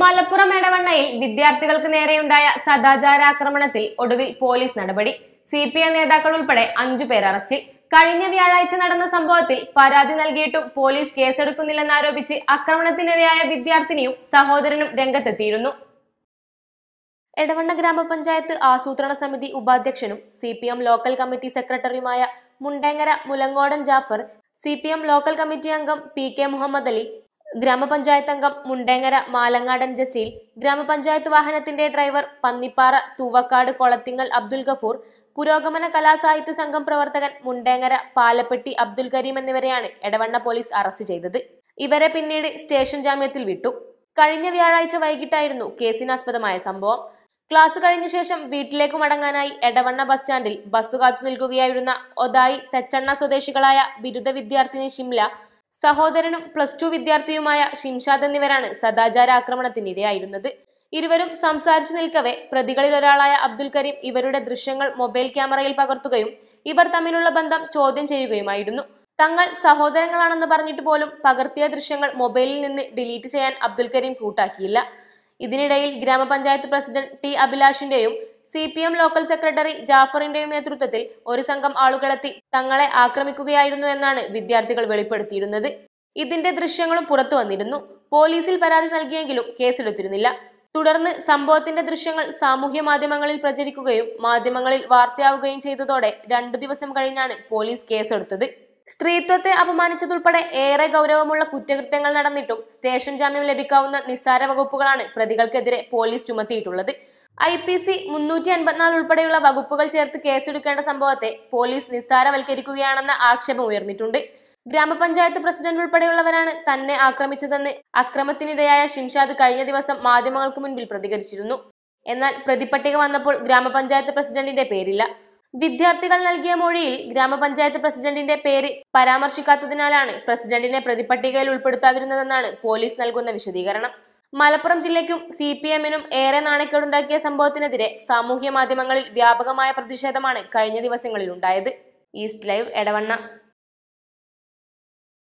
മലപ്പുറം എടവണ്ണയിൽ വിദ്യാർത്ഥികൾക്ക് നേരെയുണ്ടായ സദാചാരാക്രമണത്തിൽ ഒടുവിൽ പോലീസ് നടപടി സി പി ഐ നേതാക്കൾ ഉൾപ്പെടെ അഞ്ചു പേർ അറസ്റ്റിൽ കഴിഞ്ഞ വ്യാഴാഴ്ച നടന്ന സംഭവത്തിൽ പരാതി നൽകിയിട്ടും പോലീസ് കേസെടുക്കുന്നില്ലെന്നാരോപിച്ച് ആക്രമണത്തിനിരയായ വിദ്യാർത്ഥിനിയും സഹോദരനും രംഗത്തെത്തിയിരുന്നു എടവണ്ണ ഗ്രാമപഞ്ചായത്ത് ആസൂത്രണ സമിതി ഉപാധ്യക്ഷനും സി ലോക്കൽ കമ്മിറ്റി സെക്രട്ടറിയുമായ Mundengara Mulangodan Jafar C local committee അംഗം പി കെ മുഹമ്മദ് അലി ഗ്രാമപഞ്ചായത്ത് അംഗം മുണ്ടേങ്ങര മാലങ്ങാടൻ ജസീൽ ഗ്രാമപഞ്ചായത്ത് വാഹനത്തിന്റെ ഡ്രൈവർ പന്നിപ്പാറ തൂവക്കാട് കൊളത്തിങ്ങൽ അബ്ദുൽ ഗഫൂർ പുരോഗമന കലാസാഹിത്യ സംഘം പ്രവർത്തകൻ മുണ്ടേങ്ങര പാലപ്പെട്ടി അബ്ദുൽ കരീം എന്നിവരെയാണ് എടവണ്ണ പോലീസ് അറസ്റ്റ് ചെയ്തത് ഇവരെ പിന്നീട് സ്റ്റേഷൻ ജാമ്യത്തിൽ വിട്ടു കഴിഞ്ഞ വ്യാഴാഴ്ച വൈകിട്ടായിരുന്നു കേസിനാസ്പദമായ സംഭവം ക്ലാസ് കഴിഞ്ഞ ശേഷം വീട്ടിലേക്ക് മടങ്ങാനായി എടവണ്ണ ബസ് സ്റ്റാൻഡിൽ ബസ് കാത്തു നിൽക്കുകയായിരുന്ന ഒതായി തച്ചണ്ണ സ്വദേശികളായ ബിരുദ വിദ്യാർത്ഥിനി ഷിംല സഹോദരനും പ്ലസ് ടു വിദ്യാർത്ഥിയുമായ ഷിംഷാദ് എന്നിവരാണ് സദാചാര ആക്രമണത്തിനിരയായിരുന്നത് ഇരുവരും സംസാരിച്ചു നിൽക്കവേ പ്രതികളിൽ ഒരാളായ അബ്ദുൽ കരീം ഇവരുടെ ദൃശ്യങ്ങൾ മൊബൈൽ ക്യാമറയിൽ പകർത്തുകയും ഇവർ തമ്മിലുള്ള ബന്ധം ചോദ്യം ചെയ്യുകയുമായിരുന്നു തങ്ങൾ സഹോദരങ്ങളാണെന്ന് പറഞ്ഞിട്ട് പോലും പകർത്തിയ ദൃശ്യങ്ങൾ മൊബൈലിൽ നിന്ന് ഡിലീറ്റ് ചെയ്യാൻ അബ്ദുൽ കരീം കൂട്ടാക്കിയില്ല ഇതിനിടയിൽ ഗ്രാമപഞ്ചായത്ത് പ്രസിഡന്റ് ടി അഭിലാഷിന്റെയും C P M local secretary ജാഫറിന്റെയും നേതൃത്വത്തിൽ ഒരു സംഘം ആളുകളെത്തി തങ്ങളെ ആക്രമിക്കുകയായിരുന്നു എന്നാണ് വിദ്യാർത്ഥികൾ വെളിപ്പെടുത്തിയിരുന്നത് ഇതിന്റെ ദൃശ്യങ്ങളും പുറത്തു വന്നിരുന്നു പോലീസിൽ പരാതി നൽകിയെങ്കിലും കേസെടുത്തിരുന്നില്ല തുടർന്ന് സംഭവത്തിന്റെ ദൃശ്യങ്ങൾ സാമൂഹ്യ മാധ്യമങ്ങളിൽ പ്രചരിക്കുകയും മാധ്യമങ്ങളിൽ വാർത്തയാവുകയും ചെയ്തതോടെ രണ്ടു ദിവസം കഴിഞ്ഞാണ് പോലീസ് കേസെടുത്തത് സ്ത്രീത്വത്തെ അപമാനിച്ചതുൾപ്പെടെ ഏറെ ഗൗരവമുള്ള കുറ്റകൃത്യങ്ങൾ നടന്നിട്ടും സ്റ്റേഷൻ ജാമ്യം ലഭിക്കാവുന്ന നിസ്സാര വകുപ്പുകളാണ് പ്രതികൾക്കെതിരെ പോലീസ് ചുമത്തിയിട്ടുള്ളത് ഐ പി സി മുന്നൂറ്റി അൻപത്തിനാല് ഉൾപ്പെടെയുള്ള വകുപ്പുകൾ ചേർത്ത് കേസെടുക്കേണ്ട സംഭവത്തെ പോലീസ് നിസ്സാരവൽക്കരിക്കുകയാണെന്ന ആക്ഷേപം ഉയർന്നിട്ടുണ്ട് ഗ്രാമപഞ്ചായത്ത് പ്രസിഡന്റ് ഉൾപ്പെടെയുള്ളവരാണ് തന്നെ ആക്രമിച്ചതെന്ന് അക്രമത്തിനിരയായ ഷിംഷാദ് കഴിഞ്ഞ ദിവസം മാധ്യമങ്ങൾക്ക് മുൻപിൽ പ്രതികരിച്ചിരുന്നു എന്നാൽ പ്രതിപട്ടിക വന്നപ്പോൾ ഗ്രാമപഞ്ചായത്ത് പ്രസിഡന്റിന്റെ പേരില്ല വിദ്യാർത്ഥികൾ നൽകിയ മൊഴിയിൽ ഗ്രാമപഞ്ചായത്ത് പ്രസിഡന്റിന്റെ പേര് പരാമർശിക്കാത്തതിനാലാണ് പ്രസിഡന്റിനെ പ്രതിപട്ടികയിൽ ഉൾപ്പെടുത്താതിരുന്നതെന്നാണ് പോലീസ് നൽകുന്ന വിശദീകരണം മലപ്പുറം ജില്ലയ്ക്കും സി പി എമ്മിനും ഏറെ നാണക്കേടുണ്ടാക്കിയ സംഭവത്തിനെതിരെ സാമൂഹ്യ മാധ്യമങ്ങളിൽ വ്യാപകമായ പ്രതിഷേധമാണ് കഴിഞ്ഞ ദിവസങ്ങളിൽ ഉണ്ടായത് ഈസ്റ്റ് ലൈവ് എടവണ്ണ